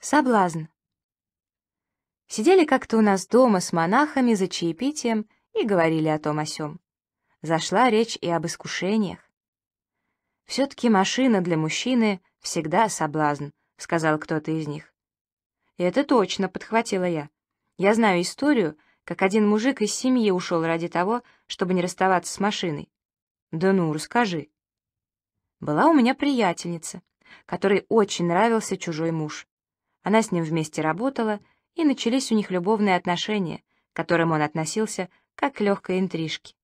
Соблазн. Сидели как-то у нас дома с монахами за чаепитием и говорили о том о сём. Зашла речь и об искушениях. «Все-таки машина для мужчины всегда соблазн», — сказал кто-то из них. «И это точно», — подхватила я. «Я знаю историю, как один мужик из семьи ушел ради того, чтобы не расставаться с машиной». «Да ну, расскажи». Была у меня приятельница, которой очень нравился чужой муж. Она с ним вместе работала, и начались у них любовные отношения, к которым он относился как к легкой интрижке.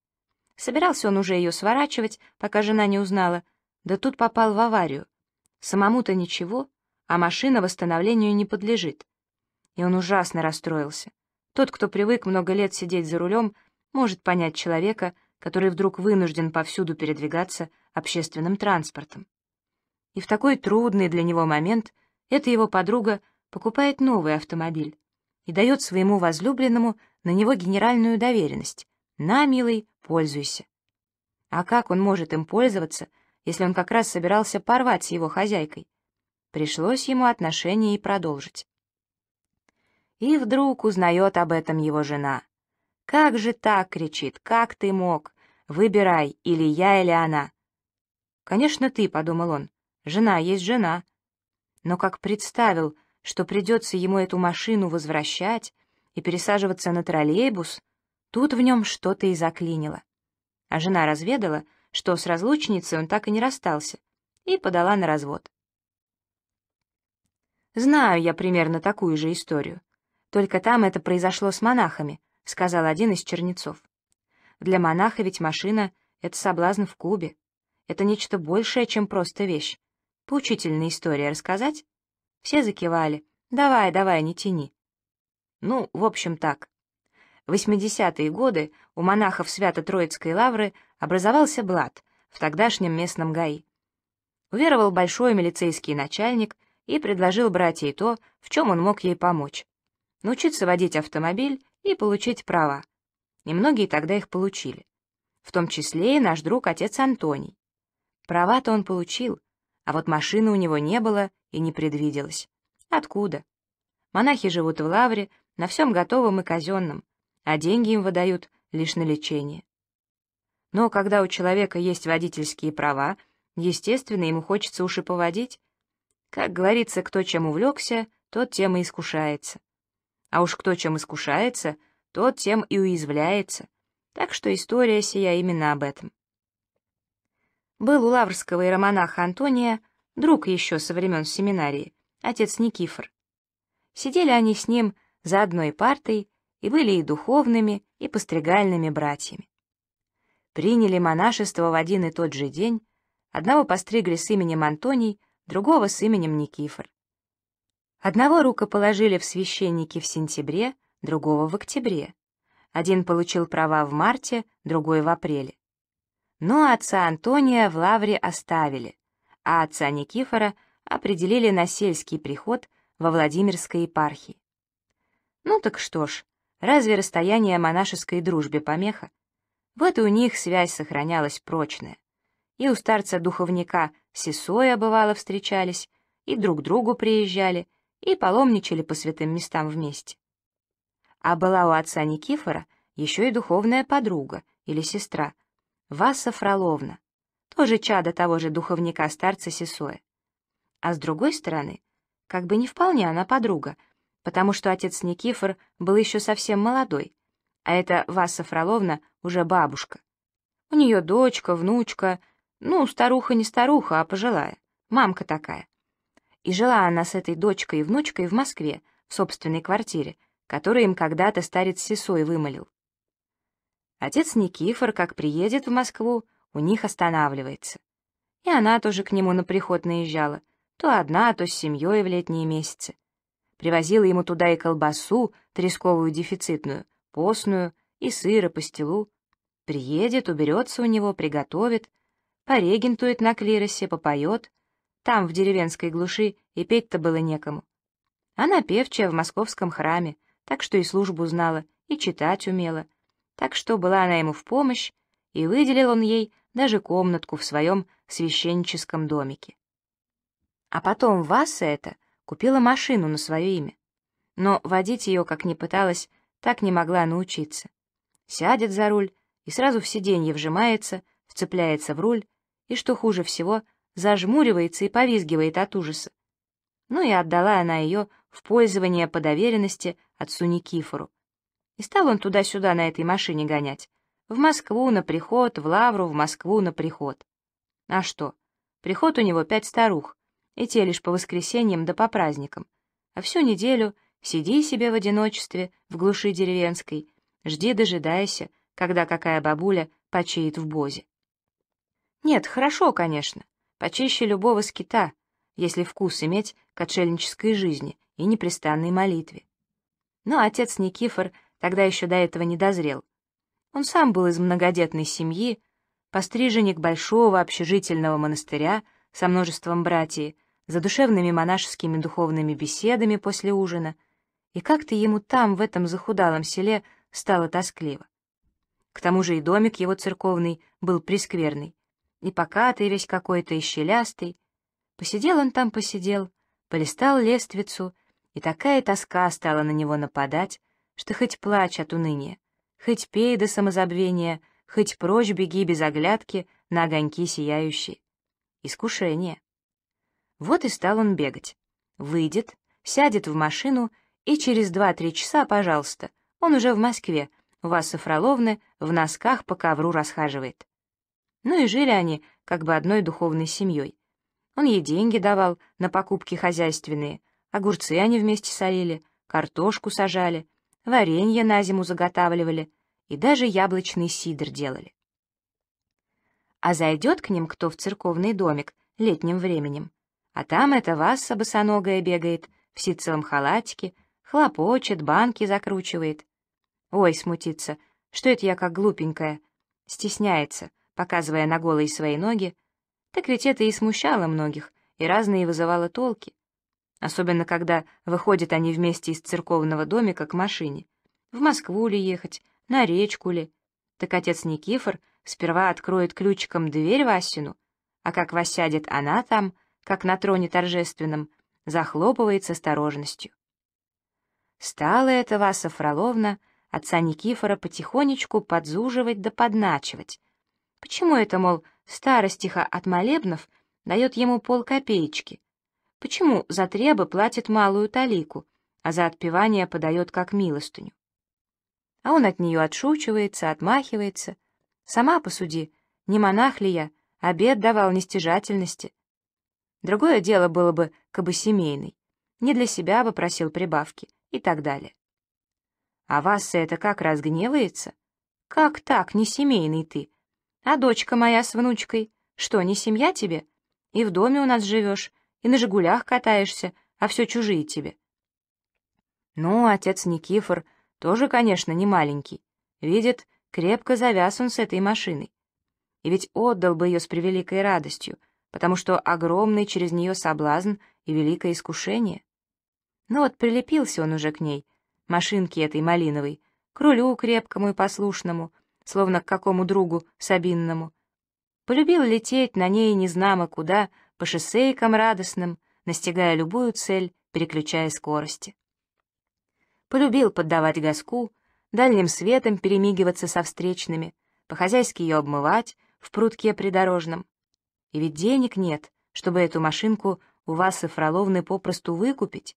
Собирался он уже ее сворачивать, пока жена не узнала, да тут попал в аварию. Самому-то ничего, а машина восстановлению не подлежит. И он ужасно расстроился. Тот, кто привык много лет сидеть за рулем, может понять человека, который вдруг вынужден повсюду передвигаться общественным транспортом. И в такой трудный для него момент эта его подруга покупает новый автомобиль и дает своему возлюбленному на него генеральную доверенность. «На, милый, пользуйся». А как он может им пользоваться, если он как раз собирался порвать с его хозяйкой? Пришлось ему отношения и продолжить. И вдруг узнает об этом его жена. «Как же так?» — кричит. «Как ты мог? Выбирай, или я, или она». «Конечно, ты», — подумал он. «Жена есть жена, но как представил, что придется ему эту машину возвращать и пересаживаться на троллейбус, тут в нем что-то и заклинило. А жена разведала, что с разлучницей он так и не расстался, и подала на развод. «Знаю я примерно такую же историю. Только там это произошло с монахами», — сказал один из чернецов. «Для монаха ведь машина — это соблазн в кубе. Это нечто большее, чем просто вещь. Поучительная история рассказать?» Все закивали. «Давай, давай, не тяни». Ну, в общем, так. В 80-е годы у монахов Свято-Троицкой лавры образовался блат в тогдашнем местном ГАИ. Уверовал большой милицейский начальник и предложил братьей то, в чем он мог ей помочь. Научиться водить автомобиль и получить права. И многие тогда их получили. В том числе и наш друг отец Антоний. Права-то он получил, а вот машины у него не было и не предвиделось. Откуда? Монахи живут в лавре, на всем готовом и казенном, а деньги им выдают лишь на лечение. Но когда у человека есть водительские права, естественно, ему хочется уши поводить. Как говорится, кто чем увлекся, тот тем и искушается. А уж кто чем искушается, тот тем и уязвляется. Так что история сия именно об этом был у лаврского и иеромонаха Антония друг еще со времен семинарии, отец Никифор. Сидели они с ним за одной партой и были и духовными, и постригальными братьями. Приняли монашество в один и тот же день, одного постригли с именем Антоний, другого с именем Никифор. Одного рукоположили в священники в сентябре, другого в октябре. Один получил права в марте, другой в апреле. Но отца Антония в лавре оставили, а отца Никифора определили на сельский приход во Владимирской епархии. Ну так что ж, разве расстояние монашеской дружбе помеха? Вот и у них связь сохранялась прочная. И у старца-духовника Сесоя бывало встречались, и друг другу приезжали, и паломничали по святым местам вместе. А была у отца Никифора еще и духовная подруга или сестра, Васа Фроловна, тоже чада того же духовника-старца Сесоя. А с другой стороны, как бы не вполне она подруга, потому что отец Никифор был еще совсем молодой, а эта Васа Фроловна уже бабушка. У нее дочка, внучка, ну, старуха не старуха, а пожилая, мамка такая. И жила она с этой дочкой и внучкой в Москве, в собственной квартире, которую им когда-то старец Сесой вымолил. Отец Никифор, как приедет в Москву, у них останавливается. И она тоже к нему на приход наезжала, то одна, то с семьей в летние месяцы. Привозила ему туда и колбасу, тресковую дефицитную, постную, и сыра, пастилу. Приедет, уберется у него, приготовит, порегентует на клиросе, попоет. Там, в деревенской глуши, и петь-то было некому. Она певчая в московском храме, так что и службу знала, и читать умела, так что была она ему в помощь, и выделил он ей даже комнатку в своем священническом домике. А потом Васа это купила машину на свое имя, но водить ее, как ни пыталась, так не могла научиться. Сядет за руль и сразу в сиденье вжимается, вцепляется в руль и, что хуже всего, зажмуривается и повизгивает от ужаса. Ну и отдала она ее в пользование по доверенности отцу Никифору. И стал он туда-сюда на этой машине гонять. В Москву на приход, в Лавру, в Москву на приход. А что? Приход у него пять старух, и те лишь по воскресеньям да по праздникам. А всю неделю сиди себе в одиночестве, в глуши деревенской, жди дожидайся, когда какая бабуля почеет в бозе. Нет, хорошо, конечно, почище любого скита, если вкус иметь к отшельнической жизни и непрестанной молитве. Но отец Никифор тогда еще до этого не дозрел. Он сам был из многодетной семьи, постриженник большого общежительного монастыря со множеством братьев, за душевными монашескими духовными беседами после ужина, и как-то ему там, в этом захудалом селе, стало тоскливо. К тому же и домик его церковный был прискверный, и покатый весь какой-то, и щелястый. Посидел он там, посидел, полистал лествицу, и такая тоска стала на него нападать, что хоть плачь от уныния, хоть пей до самозабвения, хоть прочь беги без оглядки на огоньки сияющие. Искушение. Вот и стал он бегать. Выйдет, сядет в машину, и через два-три часа, пожалуйста, он уже в Москве, у вас Фроловны в носках по ковру расхаживает. Ну и жили они как бы одной духовной семьей. Он ей деньги давал на покупки хозяйственные, огурцы они вместе солили, картошку сажали, варенье на зиму заготавливали и даже яблочный сидр делали. А зайдет к ним кто в церковный домик летним временем, а там эта Васса босоногая бегает в ситцевом халатике, хлопочет, банки закручивает. Ой, смутится, что это я как глупенькая, стесняется, показывая на голые свои ноги, так ведь это и смущало многих, и разные вызывало толки особенно когда выходят они вместе из церковного домика к машине. В Москву ли ехать, на речку ли? Так отец Никифор сперва откроет ключиком дверь Васину, а как восядет она там, как на троне торжественном, захлопывает с осторожностью. стало это Васа Фроловна отца Никифора потихонечку подзуживать да подначивать. Почему это, мол, старостиха от молебнов дает ему полкопеечки, Почему за требы платит малую талику, а за отпевание подает как милостыню? А он от нее отшучивается, отмахивается. Сама посуди, не монах ли я, обед давал нестяжательности. Другое дело было бы, кабы семейный. Не для себя бы просил прибавки и так далее. А вас это как разгневается? Как так, не семейный ты? А дочка моя с внучкой, что, не семья тебе? И в доме у нас живешь, и на «Жигулях» катаешься, а все чужие тебе. Ну, отец Никифор тоже, конечно, не маленький. Видит, крепко завяз он с этой машиной. И ведь отдал бы ее с превеликой радостью, потому что огромный через нее соблазн и великое искушение. Ну вот прилепился он уже к ней, машинке этой малиновой, к рулю крепкому и послушному, словно к какому другу Сабинному. Полюбил лететь на ней незнамо куда — по шоссейкам радостным, настигая любую цель, переключая скорости. Полюбил поддавать газку, дальним светом перемигиваться со встречными, по-хозяйски ее обмывать в прутке придорожном. И ведь денег нет, чтобы эту машинку у Васы Фроловны попросту выкупить.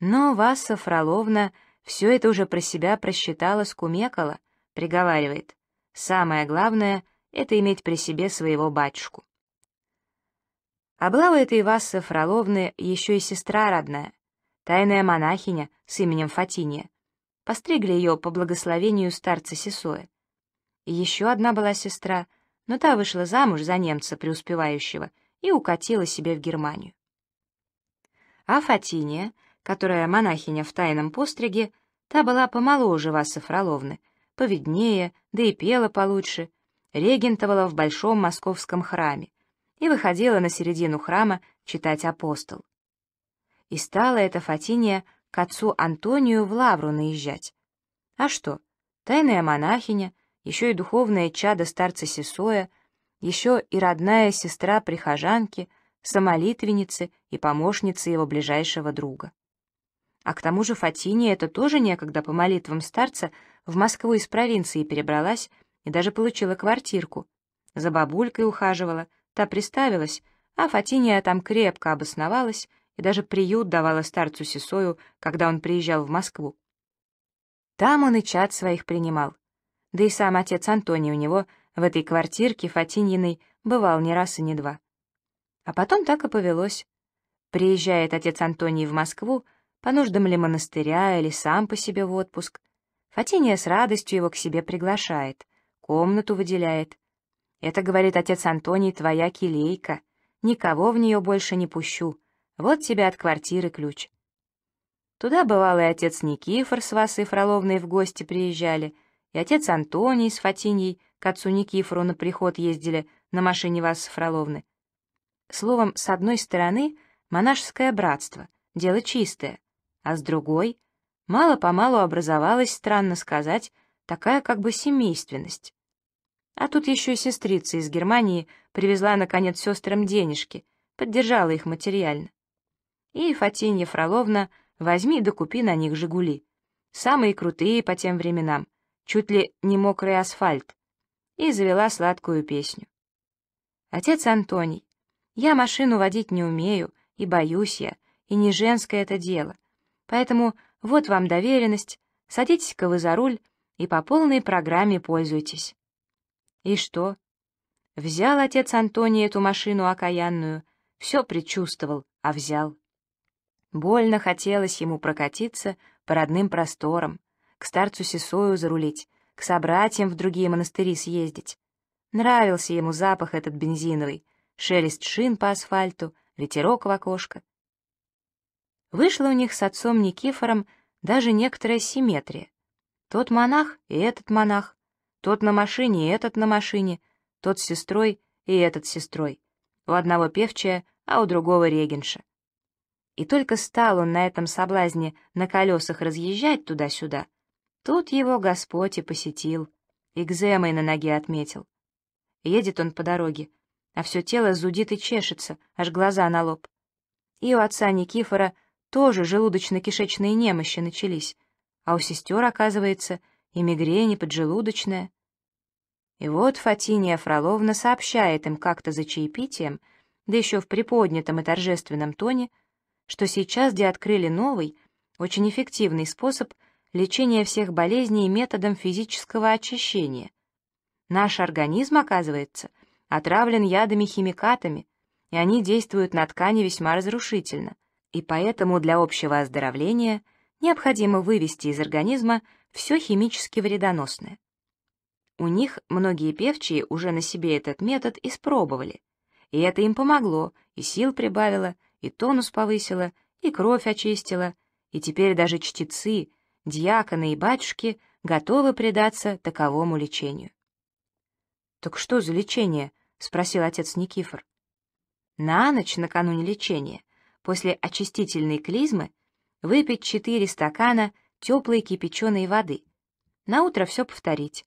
Но Васа Фроловна все это уже про себя просчитала, скумекала, приговаривает. Самое главное — это иметь при себе своего батюшку. Облава а этой Вассы Фроловны еще и сестра родная, тайная монахиня с именем Фатиния. Постригли ее по благословению старца Сесоя. И еще одна была сестра, но та вышла замуж за немца преуспевающего и укатила себе в Германию. А Фатиния, которая монахиня в тайном постриге, та была помоложе Вассы Фроловны, поведнее, да и пела получше, регентовала в большом московском храме, и выходила на середину храма читать апостол. И стала эта Фатиния к отцу Антонию в лавру наезжать. А что, тайная монахиня, еще и духовное чадо старца Сесоя, еще и родная сестра прихожанки, самолитвенницы и помощницы его ближайшего друга. А к тому же Фатиния это тоже некогда по молитвам старца в Москву из провинции перебралась и даже получила квартирку. За бабулькой ухаживала — та приставилась, а Фатиния там крепко обосновалась и даже приют давала старцу Сесою, когда он приезжал в Москву. Там он и чад своих принимал. Да и сам отец Антоний у него в этой квартирке Фатиньиной бывал не раз и не два. А потом так и повелось. Приезжает отец Антоний в Москву, по нуждам ли монастыря или сам по себе в отпуск. Фатиния с радостью его к себе приглашает, комнату выделяет, это, говорит отец Антоний, твоя келейка. Никого в нее больше не пущу. Вот тебе от квартиры ключ. Туда бывал и отец Никифор с Васой Фроловной в гости приезжали, и отец Антоний с Фатиньей к отцу Никифору на приход ездили на машине Васы Фроловны. Словом, с одной стороны, монашеское братство, дело чистое, а с другой, мало-помалу образовалась, странно сказать, такая как бы семейственность. А тут еще и сестрица из Германии привезла, наконец, сестрам денежки, поддержала их материально. И, Фатинья Фроловна, возьми да купи на них «Жигули». Самые крутые по тем временам, чуть ли не мокрый асфальт. И завела сладкую песню. Отец Антоний, я машину водить не умею, и боюсь я, и не женское это дело. Поэтому вот вам доверенность, садитесь-ка вы за руль и по полной программе пользуйтесь. И что? Взял отец Антоний эту машину окаянную, все предчувствовал, а взял. Больно хотелось ему прокатиться по родным просторам, к старцу Сесою зарулить, к собратьям в другие монастыри съездить. Нравился ему запах этот бензиновый, шелест шин по асфальту, ветерок в окошко. Вышла у них с отцом Никифором даже некоторая симметрия. Тот монах и этот монах, тот на машине и этот на машине, тот с сестрой и этот с сестрой. У одного певчая, а у другого регенша. И только стал он на этом соблазне на колесах разъезжать туда-сюда, тут его Господь и посетил, экземой на ноге отметил. Едет он по дороге, а все тело зудит и чешется, аж глаза на лоб. И у отца Никифора тоже желудочно-кишечные немощи начались, а у сестер, оказывается, и мигрень, и поджелудочная. И вот Фатиния Фроловна сообщает им как-то за чаепитием, да еще в приподнятом и торжественном тоне, что сейчас где открыли новый, очень эффективный способ лечения всех болезней методом физического очищения. Наш организм, оказывается, отравлен ядами-химикатами, и они действуют на ткани весьма разрушительно, и поэтому для общего оздоровления – необходимо вывести из организма все химически вредоносное. У них многие певчие уже на себе этот метод испробовали, и это им помогло, и сил прибавило, и тонус повысило, и кровь очистила, и теперь даже чтецы, диаконы и батюшки готовы предаться таковому лечению. «Так что за лечение?» — спросил отец Никифор. На ночь накануне лечения, после очистительной клизмы, выпить четыре стакана теплой кипяченой воды. На утро все повторить.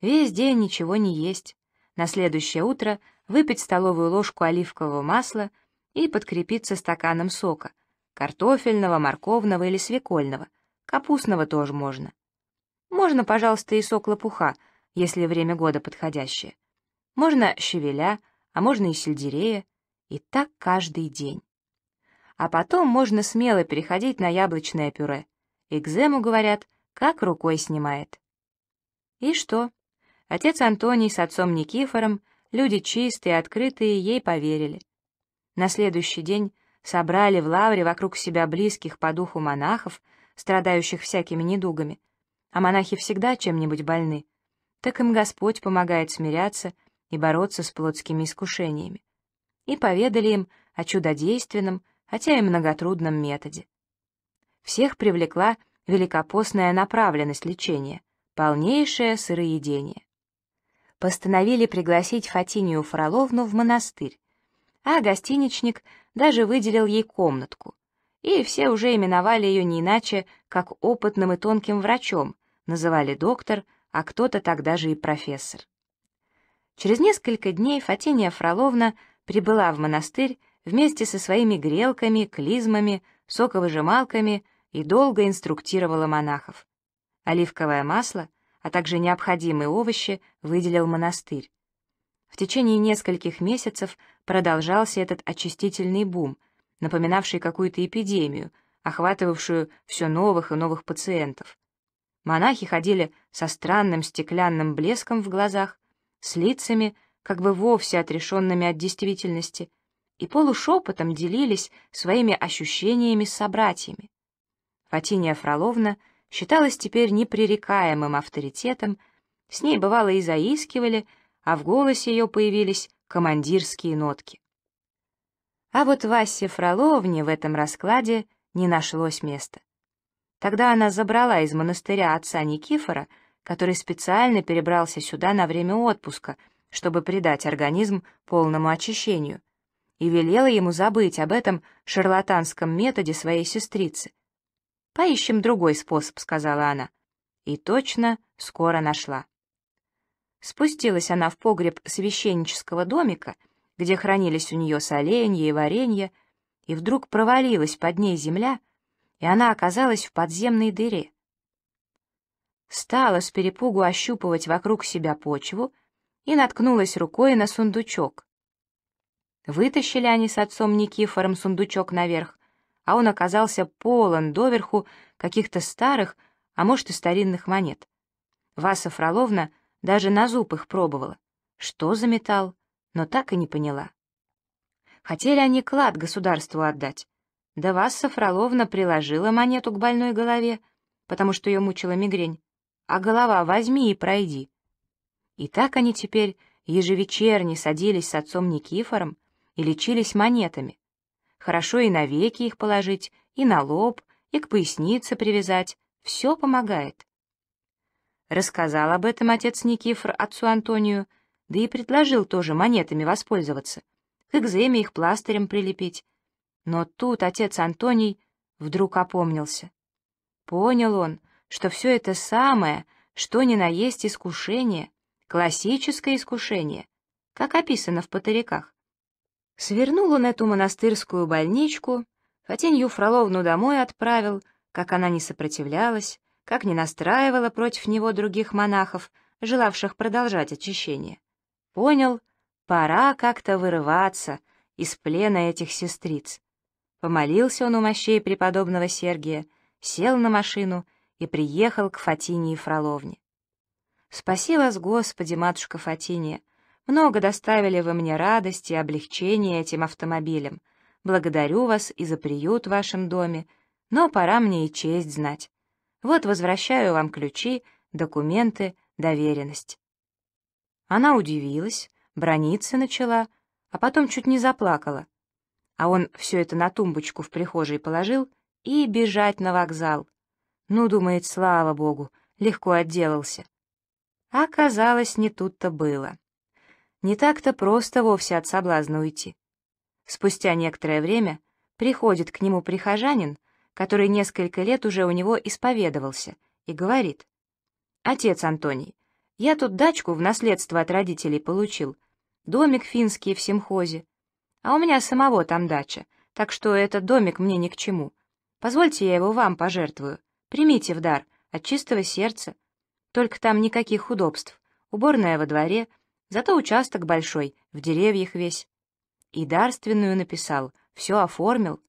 Весь день ничего не есть. На следующее утро выпить столовую ложку оливкового масла и подкрепиться стаканом сока. Картофельного, морковного или свекольного. Капустного тоже можно. Можно, пожалуйста, и сок лопуха, если время года подходящее. Можно щавеля, а можно и сельдерея. И так каждый день а потом можно смело переходить на яблочное пюре. Экзему, говорят, как рукой снимает. И что? Отец Антоний с отцом Никифором, люди чистые, открытые, ей поверили. На следующий день собрали в лавре вокруг себя близких по духу монахов, страдающих всякими недугами, а монахи всегда чем-нибудь больны, так им Господь помогает смиряться и бороться с плотскими искушениями. И поведали им о чудодейственном, хотя и многотрудном методе. Всех привлекла великопостная направленность лечения, полнейшее сыроедение. Постановили пригласить Фатинию Фроловну в монастырь, а гостиничник даже выделил ей комнатку, и все уже именовали ее не иначе, как опытным и тонким врачом, называли доктор, а кто-то тогда же и профессор. Через несколько дней Фатиния Фроловна прибыла в монастырь вместе со своими грелками, клизмами, соковыжималками и долго инструктировала монахов. Оливковое масло, а также необходимые овощи выделил монастырь. В течение нескольких месяцев продолжался этот очистительный бум, напоминавший какую-то эпидемию, охватывавшую все новых и новых пациентов. Монахи ходили со странным стеклянным блеском в глазах, с лицами, как бы вовсе отрешенными от действительности, и полушепотом делились своими ощущениями с собратьями. Фатиния Фроловна считалась теперь непререкаемым авторитетом, с ней бывало и заискивали, а в голосе ее появились командирские нотки. А вот Васе Фроловне в этом раскладе не нашлось места. Тогда она забрала из монастыря отца Никифора, который специально перебрался сюда на время отпуска, чтобы придать организм полному очищению, и велела ему забыть об этом шарлатанском методе своей сестрицы. «Поищем другой способ», — сказала она. И точно скоро нашла. Спустилась она в погреб священнического домика, где хранились у нее соленья и варенье, и вдруг провалилась под ней земля, и она оказалась в подземной дыре. Стала с перепугу ощупывать вокруг себя почву и наткнулась рукой на сундучок. Вытащили они с отцом Никифором сундучок наверх, а он оказался полон доверху каких-то старых, а может и старинных монет. Васа Фроловна даже на зуб их пробовала. Что за металл? Но так и не поняла. Хотели они клад государству отдать. Да Васа Фроловна приложила монету к больной голове, потому что ее мучила мигрень. А голова возьми и пройди. И так они теперь ежевечерне садились с отцом Никифором, и лечились монетами. Хорошо и на веки их положить, и на лоб, и к пояснице привязать. Все помогает. Рассказал об этом отец Никифор отцу Антонию, да и предложил тоже монетами воспользоваться, к экземе их пластырем прилепить. Но тут отец Антоний вдруг опомнился. Понял он, что все это самое, что ни на есть искушение, классическое искушение, как описано в Патариках. Свернул он эту монастырскую больничку, Фатинью Фроловну домой отправил, как она не сопротивлялась, как не настраивала против него других монахов, желавших продолжать очищение. Понял, пора как-то вырываться из плена этих сестриц. Помолился он у мощей преподобного Сергия, сел на машину и приехал к Фатине и Фроловне. «Спаси вас, Господи, матушка Фатиния!» Много доставили вы мне радости и облегчения этим автомобилем. Благодарю вас и за приют в вашем доме, но пора мне и честь знать. Вот возвращаю вам ключи, документы, доверенность». Она удивилась, брониться начала, а потом чуть не заплакала. А он все это на тумбочку в прихожей положил и бежать на вокзал. Ну, думает, слава богу, легко отделался. Оказалось, не тут-то было. Не так-то просто вовсе от соблазна уйти. Спустя некоторое время приходит к нему прихожанин, который несколько лет уже у него исповедовался, и говорит, «Отец Антоний, я тут дачку в наследство от родителей получил, домик финский в Симхозе, а у меня самого там дача, так что этот домик мне ни к чему. Позвольте я его вам пожертвую, примите в дар, от чистого сердца. Только там никаких удобств, уборная во дворе, Зато участок большой, в деревьях весь. И дарственную написал, все оформил.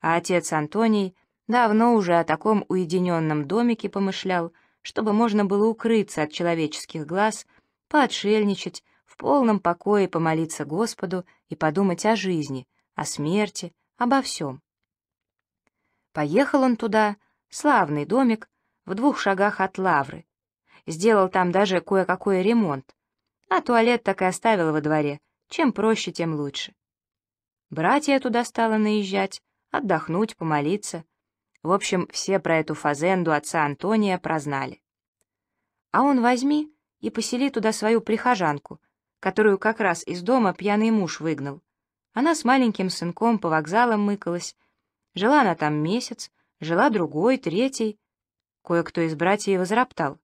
А отец Антоний давно уже о таком уединенном домике помышлял, чтобы можно было укрыться от человеческих глаз, поотшельничать, в полном покое помолиться Господу и подумать о жизни, о смерти, обо всем. Поехал он туда, славный домик, в двух шагах от Лавры. Сделал там даже кое-какой ремонт а туалет так и оставила во дворе. Чем проще, тем лучше. Братья туда стала наезжать, отдохнуть, помолиться. В общем, все про эту фазенду отца Антония прознали. А он возьми и посели туда свою прихожанку, которую как раз из дома пьяный муж выгнал. Она с маленьким сынком по вокзалам мыкалась. Жила она там месяц, жила другой, третий. Кое-кто из братьев возроптал.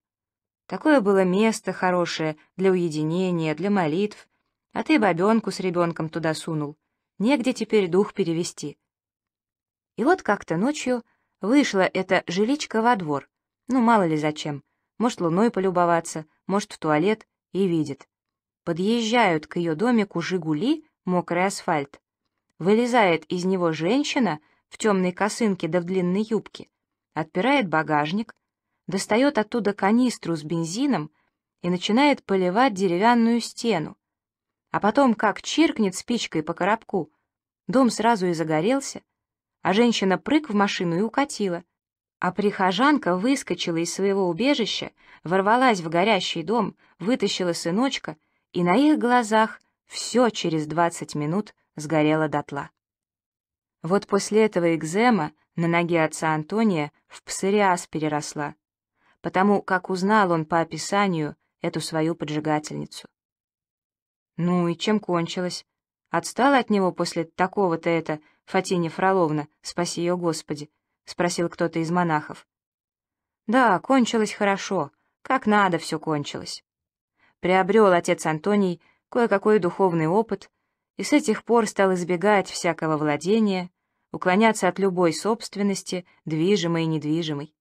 Такое было место хорошее для уединения, для молитв. А ты бабенку с ребенком туда сунул. Негде теперь дух перевести. И вот как-то ночью вышла эта жиличка во двор. Ну, мало ли зачем. Может, луной полюбоваться, может, в туалет. И видит. Подъезжают к ее домику «Жигули», мокрый асфальт. Вылезает из него женщина в темной косынке да в длинной юбке. Отпирает багажник — достает оттуда канистру с бензином и начинает поливать деревянную стену. А потом, как чиркнет спичкой по коробку, дом сразу и загорелся, а женщина прыг в машину и укатила. А прихожанка выскочила из своего убежища, ворвалась в горящий дом, вытащила сыночка, и на их глазах все через 20 минут сгорело дотла. Вот после этого экзема на ноге отца Антония в псориаз переросла потому как узнал он по описанию эту свою поджигательницу. Ну и чем кончилось? Отстала от него после такого-то это Фатине Фроловна, спаси ее Господи, спросил кто-то из монахов. Да, кончилось хорошо, как надо все кончилось. Приобрел отец Антоний кое-какой духовный опыт и с этих пор стал избегать всякого владения, уклоняться от любой собственности, движимой и недвижимой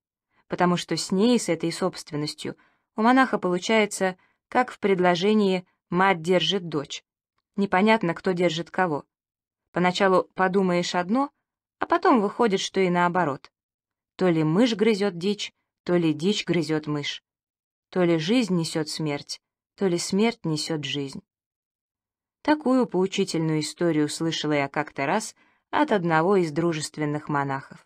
потому что с ней, с этой собственностью, у монаха получается, как в предложении «мать держит дочь». Непонятно, кто держит кого. Поначалу подумаешь одно, а потом выходит, что и наоборот. То ли мышь грызет дичь, то ли дичь грызет мышь. То ли жизнь несет смерть, то ли смерть несет жизнь. Такую поучительную историю слышала я как-то раз от одного из дружественных монахов.